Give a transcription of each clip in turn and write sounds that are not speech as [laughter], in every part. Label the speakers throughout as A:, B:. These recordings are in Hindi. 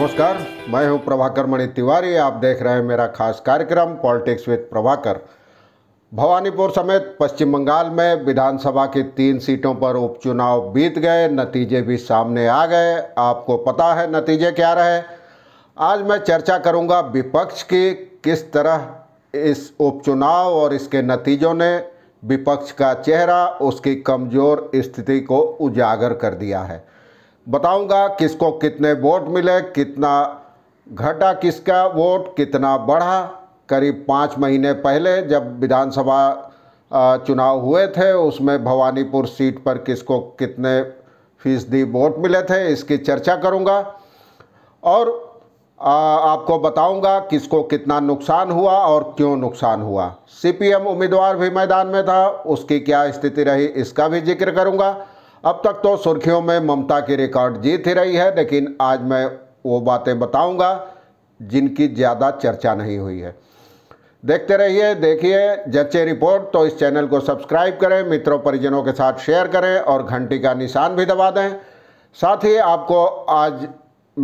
A: नमस्कार मैं हूं प्रभाकर मणि तिवारी आप देख रहे हैं मेरा खास कार्यक्रम पॉलिटिक्स विद प्रभाकर भवानीपुर समेत पश्चिम बंगाल में विधानसभा की तीन सीटों पर उपचुनाव बीत गए नतीजे भी सामने आ गए आपको पता है नतीजे क्या रहे आज मैं चर्चा करूंगा विपक्ष की किस तरह इस उपचुनाव और इसके नतीजों ने विपक्ष का चेहरा उसकी कमज़ोर स्थिति को उजागर कर दिया है बताऊंगा किसको कितने वोट मिले कितना घटा किसका वोट कितना बढ़ा करीब पाँच महीने पहले जब विधानसभा चुनाव हुए थे उसमें भवानीपुर सीट पर किसको कितने फीसदी वोट मिले थे इसकी चर्चा करूंगा और आपको बताऊंगा किसको कितना नुकसान हुआ और क्यों नुकसान हुआ सीपीएम उम्मीदवार भी मैदान में था उसकी क्या स्थिति रही इसका भी जिक्र करूंगा अब तक तो सुर्खियों में ममता की रिकॉर्ड जीत ही रही है लेकिन आज मैं वो बातें बताऊंगा जिनकी ज़्यादा चर्चा नहीं हुई है देखते रहिए देखिए जच्चे रिपोर्ट तो इस चैनल को सब्सक्राइब करें मित्रों परिजनों के साथ शेयर करें और घंटी का निशान भी दबा दें साथ ही आपको आज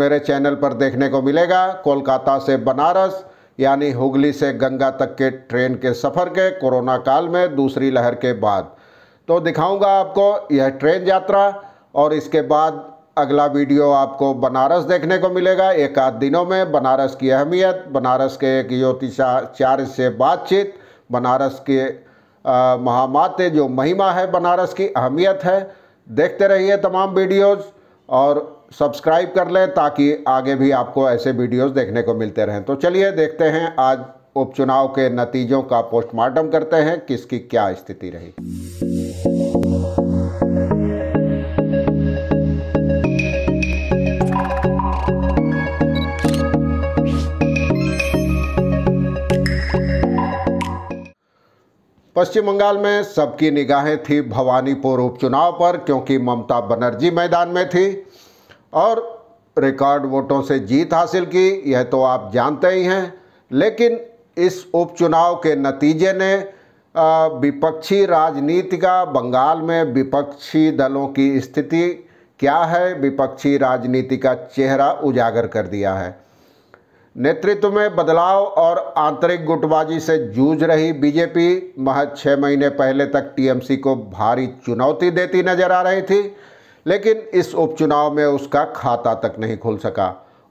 A: मेरे चैनल पर देखने को मिलेगा कोलकाता से बनारस यानी हुगली से गंगा तक के ट्रेन के सफ़र के कोरोना काल में दूसरी लहर के बाद तो दिखाऊंगा आपको यह ट्रेन यात्रा और इसके बाद अगला वीडियो आपको बनारस देखने को मिलेगा एक आध दिनों में बनारस की अहमियत बनारस के एक ज्योतिषाचार्य से बातचीत बनारस के महामाते जो महिमा है बनारस की अहमियत है देखते रहिए तमाम वीडियोस और सब्सक्राइब कर लें ताकि आगे भी आपको ऐसे वीडियोस देखने को मिलते रहें तो चलिए देखते हैं आज उपचुनाव के नतीजों का पोस्टमार्टम करते हैं किसकी क्या स्थिति रही पश्चिम बंगाल में सबकी निगाहें थी भवानीपुर उपचुनाव पर क्योंकि ममता बनर्जी मैदान में थी और रिकॉर्ड वोटों से जीत हासिल की यह तो आप जानते ही हैं लेकिन इस उपचुनाव के नतीजे ने विपक्षी राजनीति का बंगाल में विपक्षी दलों की स्थिति क्या है विपक्षी राजनीति का चेहरा उजागर कर दिया है नेतृत्व में बदलाव और आंतरिक गुटबाजी से जूझ रही बीजेपी महज छः महीने पहले तक टीएमसी को भारी चुनौती देती नजर आ रही थी लेकिन इस उपचुनाव में उसका खाता तक नहीं खुल सका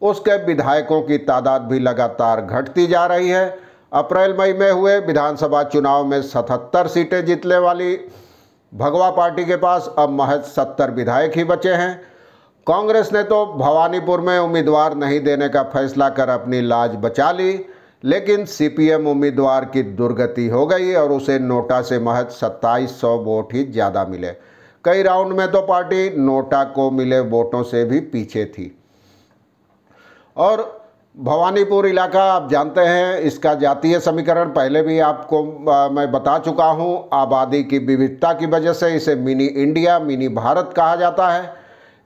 A: उसके विधायकों की तादाद भी लगातार घटती जा रही है अप्रैल मई में हुए विधानसभा चुनाव में 77 सीटें जीतने वाली भगवा पार्टी के पास अब महज 70 विधायक ही बचे हैं कांग्रेस ने तो भवानीपुर में उम्मीदवार नहीं देने का फैसला कर अपनी लाज बचा ली लेकिन सीपीएम उम्मीदवार की दुर्गति हो गई और उसे नोटा से महज सत्ताईस सौ वोट ही ज़्यादा मिले कई राउंड में तो पार्टी नोटा को मिले वोटों से भी पीछे थी और भवानीपुर इलाका आप जानते हैं इसका जातीय समीकरण पहले भी आपको आ, मैं बता चुका हूँ आबादी की विविधता की वजह से इसे मिनी इंडिया मिनी भारत कहा जाता है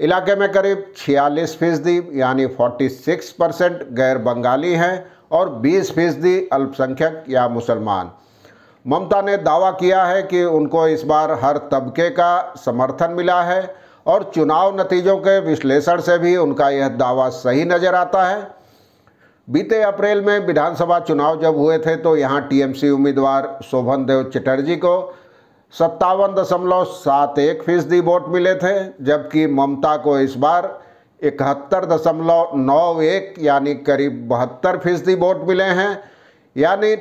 A: इलाके में करीब छियालीस फीसदी यानी 46 परसेंट गैर बंगाली हैं और 20 फीसदी अल्पसंख्यक या मुसलमान ममता ने दावा किया है कि उनको इस बार हर तबके का समर्थन मिला है और चुनाव नतीजों के विश्लेषण से भी उनका यह दावा सही नज़र आता है बीते अप्रैल में विधानसभा चुनाव जब हुए थे तो यहाँ टीएमसी उम्मीदवार शोभन देव चटर्जी को सत्तावन दशमलव सात एक फीसदी वोट मिले थे जबकि ममता को इस बार इकहत्तर दशमलव नौ एक यानी करीब बहत्तर फीसदी वोट मिले हैं यानी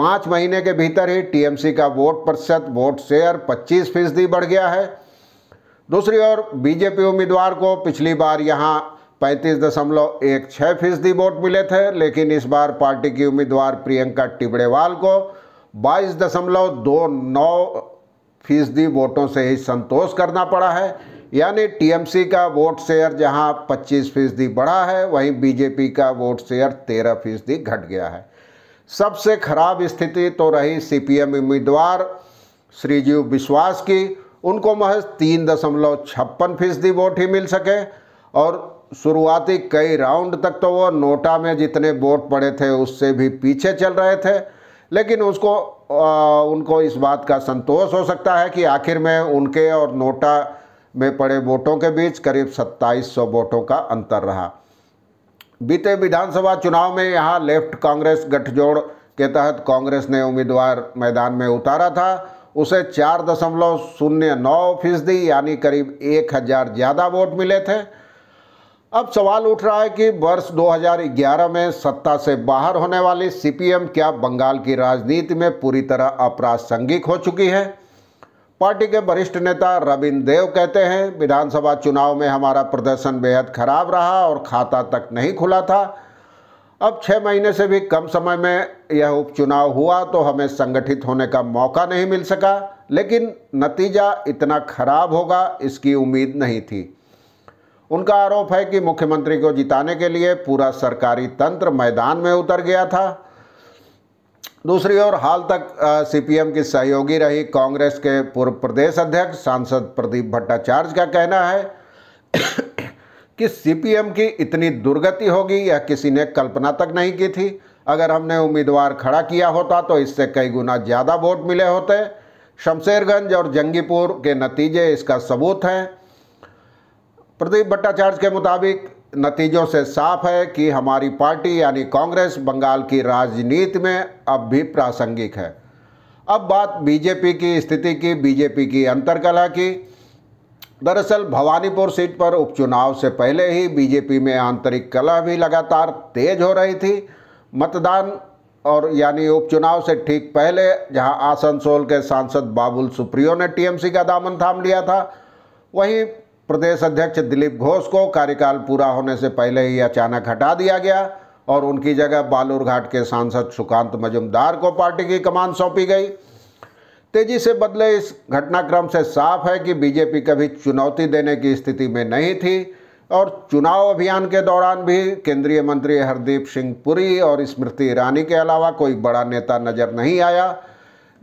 A: पाँच महीने के भीतर ही टीएमसी का वोट प्रतिशत वोट शेयर पच्चीस फीसदी बढ़ गया है दूसरी ओर बीजेपी उम्मीदवार को पिछली बार यहाँ पैंतीस दशमलव एक छः फीसदी वोट मिले थे लेकिन इस बार पार्टी की उम्मीदवार प्रियंका टिबड़ेवाल को बाईस दशमलव दो नौ फीसदी वोटों से ही संतोष करना पड़ा है यानी टीएमसी का वोट शेयर जहां 25 फीसदी बढ़ा है वहीं बीजेपी का वोट शेयर 13 फीसदी घट गया है सबसे खराब स्थिति तो रही सीपीएम उम्मीदवार श्रीजीव विश्वास की उनको महज तीन दशमलव छप्पन फीसदी वोट ही मिल सके और शुरुआती कई राउंड तक तो वो नोटा में जितने वोट पड़े थे उससे भी पीछे चल रहे थे लेकिन उसको आ, उनको इस बात का संतोष हो सकता है कि आखिर में उनके और नोटा में पड़े वोटों के बीच करीब 2700 वोटों का अंतर रहा बीते विधानसभा चुनाव में यहाँ लेफ्ट कांग्रेस गठजोड़ के तहत कांग्रेस ने उम्मीदवार मैदान में उतारा था उसे चार दशमलव शून्य नौ फीसदी यानी करीब एक हज़ार ज़्यादा वोट मिले थे अब सवाल उठ रहा है कि वर्ष 2011 में सत्ता से बाहर होने वाली सीपीएम क्या बंगाल की राजनीति में पूरी तरह अप्रासंगिक हो चुकी है पार्टी के वरिष्ठ नेता रविंद्र देव कहते हैं विधानसभा चुनाव में हमारा प्रदर्शन बेहद खराब रहा और खाता तक नहीं खुला था अब छः महीने से भी कम समय में यह उपचुनाव हुआ तो हमें संगठित होने का मौका नहीं मिल सका लेकिन नतीजा इतना खराब होगा इसकी उम्मीद नहीं थी उनका आरोप है कि मुख्यमंत्री को जिताने के लिए पूरा सरकारी तंत्र मैदान में उतर गया था दूसरी ओर हाल तक सीपीएम की सहयोगी रही कांग्रेस के पूर्व प्रदेश अध्यक्ष सांसद प्रदीप भट्टाचार्य का कहना है [coughs] कि सीपीएम की इतनी दुर्गति होगी यह किसी ने कल्पना तक नहीं की थी अगर हमने उम्मीदवार खड़ा किया होता तो इससे कई गुना ज़्यादा वोट मिले होते शमशेरगंज और जंगीपुर के नतीजे इसका सबूत हैं प्रदीप भट्टाचार्य के मुताबिक नतीजों से साफ है कि हमारी पार्टी यानी कांग्रेस बंगाल की राजनीति में अब भी प्रासंगिक है अब बात बीजेपी की स्थिति की बीजेपी की अंतर्कला की दरअसल भवानीपुर सीट पर उपचुनाव से पहले ही बीजेपी में आंतरिक कला भी लगातार तेज हो रही थी मतदान और यानी उपचुनाव से ठीक पहले जहां आसनसोल के सांसद बाबुल सुप्रियो ने टीएमसी का दामन थाम लिया था वहीं प्रदेश अध्यक्ष दिलीप घोष को कार्यकाल पूरा होने से पहले ही अचानक हटा दिया गया और उनकी जगह बालूरघाट के सांसद सुकांत मजुमदार को पार्टी की कमान सौंपी गई तेजी से बदले इस घटनाक्रम से साफ है कि बीजेपी कभी चुनौती देने की स्थिति में नहीं थी और चुनाव अभियान के दौरान भी केंद्रीय मंत्री हरदीप सिंह पुरी और स्मृति ईरानी के अलावा कोई बड़ा नेता नज़र नहीं आया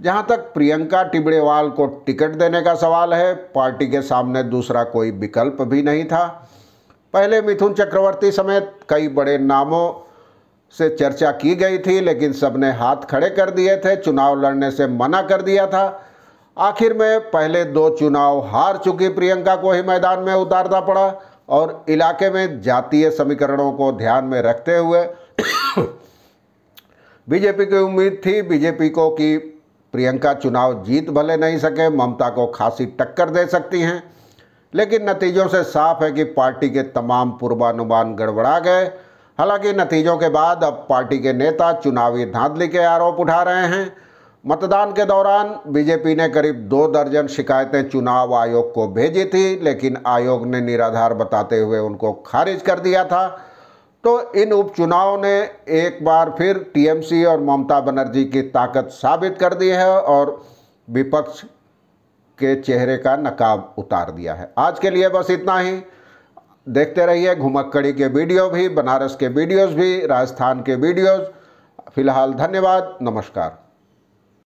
A: जहां तक प्रियंका टिबड़ेवाल को टिकट देने का सवाल है पार्टी के सामने दूसरा कोई विकल्प भी नहीं था पहले मिथुन चक्रवर्ती समेत कई बड़े नामों से चर्चा की गई थी लेकिन सबने हाथ खड़े कर दिए थे चुनाव लड़ने से मना कर दिया था आखिर में पहले दो चुनाव हार चुकी प्रियंका को ही मैदान में उतारना पड़ा और इलाके में जातीय समीकरणों को ध्यान में रखते हुए [coughs] बीजेपी की उम्मीद थी बीजेपी को कि प्रियंका चुनाव जीत भले नहीं सके ममता को खासी टक्कर दे सकती हैं लेकिन नतीजों से साफ है कि पार्टी के तमाम पूर्वानुमान गड़बड़ा गए हालांकि नतीजों के बाद अब पार्टी के नेता चुनावी धांधली के आरोप उठा रहे हैं मतदान के दौरान बीजेपी ने करीब दो दर्जन शिकायतें चुनाव आयोग को भेजी थी लेकिन आयोग ने निराधार बताते हुए उनको खारिज कर दिया था तो इन उपचुनाव ने एक बार फिर टीएमसी और ममता बनर्जी की ताकत साबित कर दी है और विपक्ष के चेहरे का नकाब उतार दिया है आज के लिए बस इतना ही देखते रहिए घुमक्कड़ी के वीडियो भी बनारस के वीडियोस भी राजस्थान के वीडियोस फिलहाल धन्यवाद नमस्कार